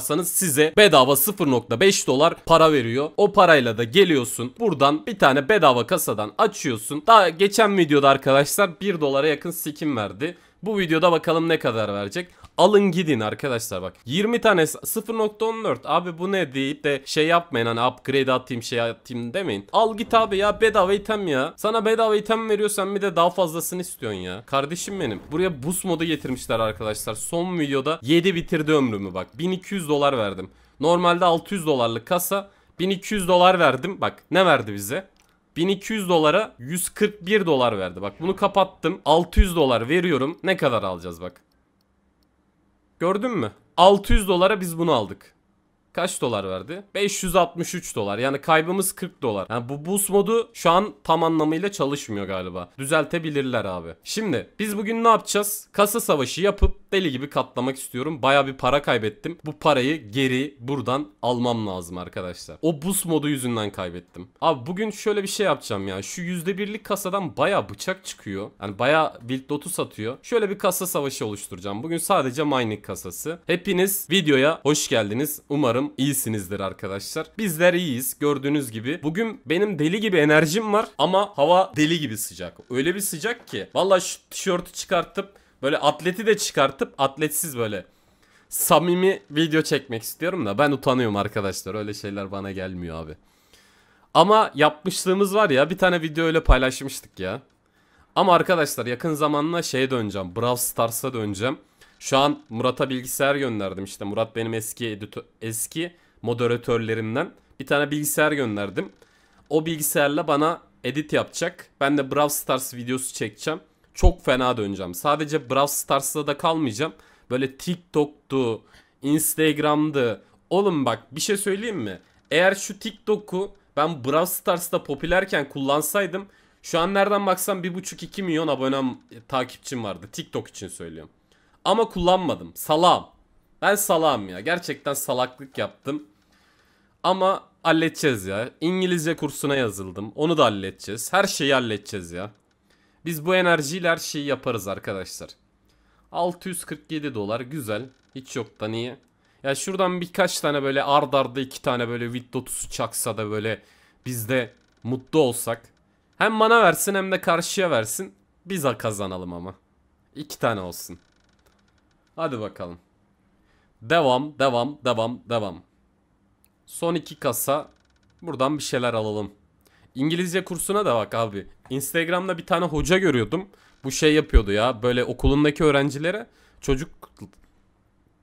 yaparsanız size bedava 0.5 dolar para veriyor. O parayla da geliyorsun buradan bir tane bedava kasadan açıyorsun. Daha geçen videoda arkadaşlar 1 dolara yakın skin verdi. Bu videoda bakalım ne kadar verecek alın gidin arkadaşlar bak. 20 tane 0.14 abi bu ne deyip de şey yapmayın hani upgrade atayım şey atayım demeyin. Al git abi ya bedava item ya. Sana bedava item veriyorsan bir de daha fazlasını istiyorsun ya. Kardeşim benim. Buraya boost modu getirmişler arkadaşlar. Son videoda 7 bitirdi ömrümü bak. 1200 dolar verdim. Normalde 600 dolarlık kasa 1200 dolar verdim. Bak ne verdi bize? 1200 dolara 141 dolar verdi. Bak bunu kapattım. 600 dolar veriyorum. Ne kadar alacağız bak. Gördün mü? 600 dolara biz bunu aldık kaç dolar verdi? 563 dolar. Yani kaybımız 40 dolar. Yani bu boost modu şu an tam anlamıyla çalışmıyor galiba. Düzeltebilirler abi. Şimdi biz bugün ne yapacağız? Kasa savaşı yapıp deli gibi katlamak istiyorum. Baya bir para kaybettim. Bu parayı geri buradan almam lazım arkadaşlar. O boost modu yüzünden kaybettim. Abi bugün şöyle bir şey yapacağım ya. Şu %1'lik kasadan baya bıçak çıkıyor. Yani baya wild lotu satıyor. Şöyle bir kasa savaşı oluşturacağım. Bugün sadece mining kasası. Hepiniz videoya hoş geldiniz. Umarım Umarım iyisinizdir arkadaşlar. Bizler iyiyiz gördüğünüz gibi. Bugün benim deli gibi enerjim var ama hava deli gibi sıcak. Öyle bir sıcak ki. Valla şu tişörtü çıkartıp böyle atleti de çıkartıp atletsiz böyle samimi video çekmek istiyorum da ben utanıyorum arkadaşlar. Öyle şeyler bana gelmiyor abi. Ama yapmışlığımız var ya bir tane video öyle paylaşmıştık ya. Ama arkadaşlar yakın zamanla şeye döneceğim. Brawl Stars'a döneceğim. Şu an Murat'a bilgisayar gönderdim işte. Murat benim eski editör, eski moderatörlerimden. Bir tane bilgisayar gönderdim. O bilgisayarla bana edit yapacak. Ben de Brawl Stars videosu çekeceğim. Çok fena döneceğim. Sadece Brawl Stars'la da kalmayacağım. Böyle TikTok'tu, Instagram'dı. Oğlum bak bir şey söyleyeyim mi? Eğer şu TikTok'u ben Brawl Stars'ta popülerken kullansaydım şu an nereden baksam 1.5-2 milyon abonem e, takipçim vardı. TikTok için söylüyorum. Ama kullanmadım. Salam. Ben salam ya. Gerçekten salaklık yaptım. Ama halledeceğiz ya. İngilizce kursuna yazıldım. Onu da halledeceğiz. Her şeyi halledeceğiz ya. Biz bu enerjiyle her şeyi yaparız arkadaşlar. 647 dolar güzel. Hiç yok da niye? Ya şuradan birkaç tane böyle ard arda iki tane böyle Viddotus'u çaksa da böyle biz de mutlu olsak. Hem bana versin hem de karşıya versin. Biz kazanalım ama. İki tane olsun. Hadi bakalım. Devam, devam, devam, devam. Son iki kasa. Buradan bir şeyler alalım. İngilizce kursuna da bak abi. Instagram'da bir tane hoca görüyordum. Bu şey yapıyordu ya. Böyle okulundaki öğrencilere çocuk...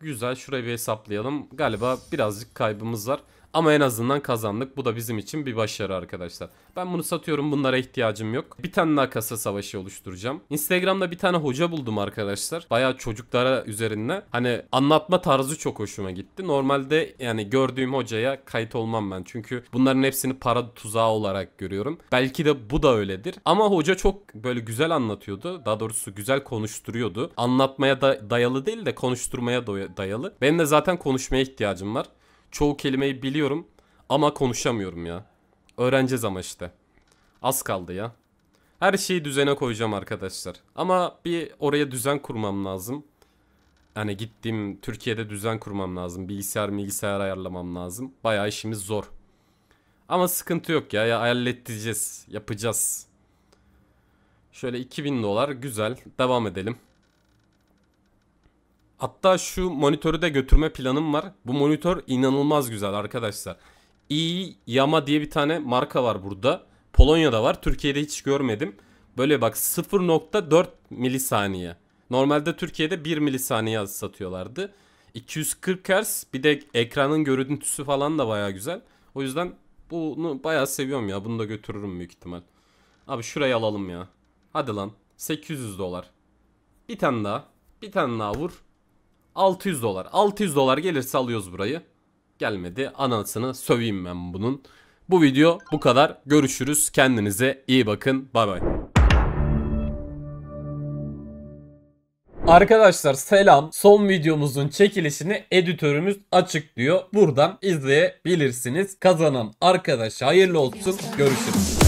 Güzel şurayı bir hesaplayalım. Galiba birazcık kaybımız var. Ama en azından kazandık. Bu da bizim için bir başarı arkadaşlar. Ben bunu satıyorum. Bunlara ihtiyacım yok. Bir tane daha kasa savaşı oluşturacağım. Instagram'da bir tane hoca buldum arkadaşlar. Baya çocuklara üzerinde. Hani anlatma tarzı çok hoşuma gitti. Normalde yani gördüğüm hocaya kayıt olmam ben. Çünkü bunların hepsini para tuzağı olarak görüyorum. Belki de bu da öyledir. Ama hoca çok böyle güzel anlatıyordu. Daha doğrusu güzel konuşturuyordu. Anlatmaya da dayalı değil de konuşturmaya dayalı. Benim de zaten konuşmaya ihtiyacım var. Çoğu kelimeyi biliyorum ama konuşamıyorum ya. Öğreneceğiz ama işte. Az kaldı ya. Her şeyi düzene koyacağım arkadaşlar. Ama bir oraya düzen kurmam lazım. Hani gittim Türkiye'de düzen kurmam lazım. Bilgisayar bilgisayar ayarlamam lazım. Bayağı işimiz zor. Ama sıkıntı yok ya. ya halledeceğiz. Yapacağız. Şöyle 2000 dolar. Güzel. Devam edelim. Hatta şu monitörü de götürme planım var. Bu monitör inanılmaz güzel arkadaşlar. İyi Yama diye bir tane marka var burada. Polonya'da var. Türkiye'de hiç görmedim. Böyle bak 0.4 milisaniye. Normalde Türkiye'de 1 milisaniye satıyorlardı. 240 Hz bir de ekranın görüntüsü falan da baya güzel. O yüzden bunu baya seviyorum ya. Bunu da götürürüm büyük ihtimal. Abi şurayı alalım ya. Hadi lan. 800 dolar. Bir tane daha. Bir tane daha vur. 600 dolar. 600 dolar gelirse alıyoruz burayı. Gelmedi. Anasını söveyim ben bunun. Bu video bu kadar. Görüşürüz. Kendinize iyi bakın. Bay bay. Arkadaşlar selam. Son videomuzun çekilişini editörümüz açıklıyor. Buradan izleyebilirsiniz. Kazanan arkadaş hayırlı olsun. Görüşürüz.